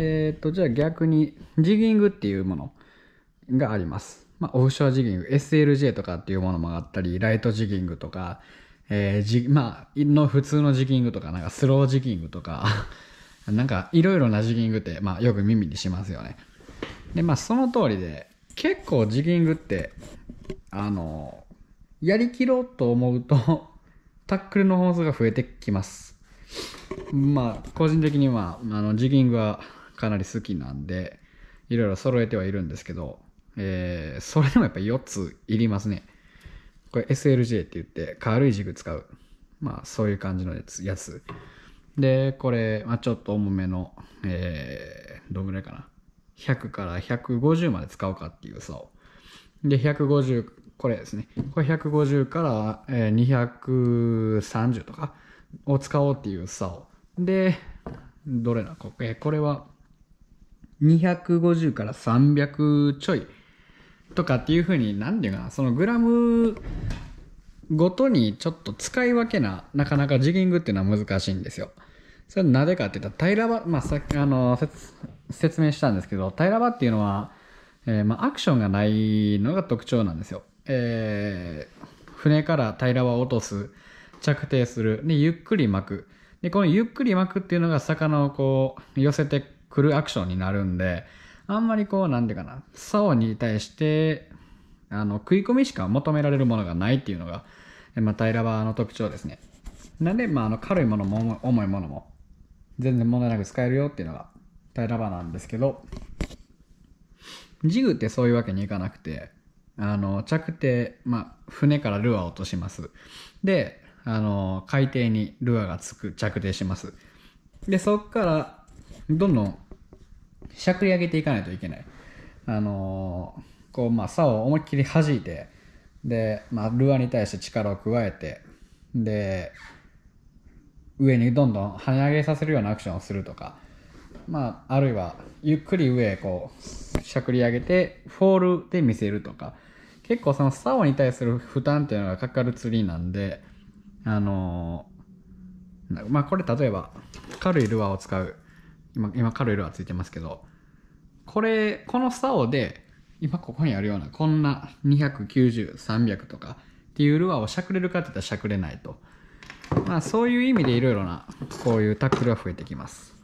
えっ、ー、と、じゃあ逆に、ジギングっていうものがあります。まあ、オフショアジギング、SLJ とかっていうものもあったり、ライトジギングとか、えー、じ、まあ、の普通のジギングとか、なんかスロージギングとか、なんかいろいろなジギングって、まあ、よく耳にしますよね。で、まあ、その通りで、結構ジギングって、あの、やりきろうと思うと タックルの本数が増えてきます。まあ、個人的には、あの、ジギングはかなり好きなんで、いろいろ揃えてはいるんですけど、えー、それでもやっぱ4ついりますね。これ SLJ って言って、軽い軸使う。まあ、そういう感じのやつ。やつで、これ、まあ、ちょっと重めの、えー、どんぐらいかな。100から150まで使うかっていうを。で、150、これですね。これ150から230とかを使おうっていうを。で、どれなこ,、えー、これは250から300ちょいとかっていうふうに何て言うかなそのグラムごとにちょっと使い分けななかなかジギングっていうのは難しいんですよ。それなぜかって言ったら平場、まあ、さあの説明したんですけど平場っていうのは、えー、まあ、アクションがないのが特徴なんですよ。えー、船から平場を落とす着底するでゆっくり巻くでこのゆっくり巻くっていうのが魚をこう寄せて来るアクションになるんで、あんまりこう、なんていうかな、竿に対して、あの、食い込みしか求められるものがないっていうのが、まあ、タイラバーの特徴ですね。なんで、まあ、あの、軽いものも重いものも、全然問題なく使えるよっていうのが、タイラバーなんですけど、ジグってそういうわけにいかなくて、あの、着底、まあ、船からルアーを落とします。で、あの、海底にルアーがつく、着底します。で、そっから、どんどんしゃくり上げていかないといけない。あのー、こう、まあ、竿を思いっきり弾いて、で、まあ、ルアーに対して力を加えて、で、上にどんどん跳ね上げさせるようなアクションをするとか、まあ、あるいは、ゆっくり上へこう、しゃくり上げて、フォールで見せるとか、結構その竿に対する負担っていうのがかかる釣りなんで、あのー、まあ、これ例えば、軽いルアーを使う。今、今カロエルはついてますけど、これ、この竿で、今ここにあるような、こんな290、300とかっていうルアーをしゃくれるかって言ったらしゃくれないと。まあそういう意味でいろいろな、こういうタックルは増えてきます。